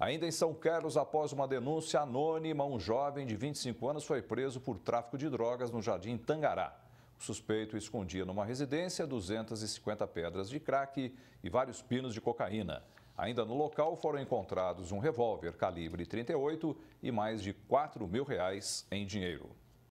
Ainda em São Carlos, após uma denúncia anônima, um jovem de 25 anos foi preso por tráfico de drogas no Jardim Tangará. O suspeito escondia numa residência 250 pedras de crack e vários pinos de cocaína. Ainda no local foram encontrados um revólver calibre 38 e mais de 4 mil reais em dinheiro.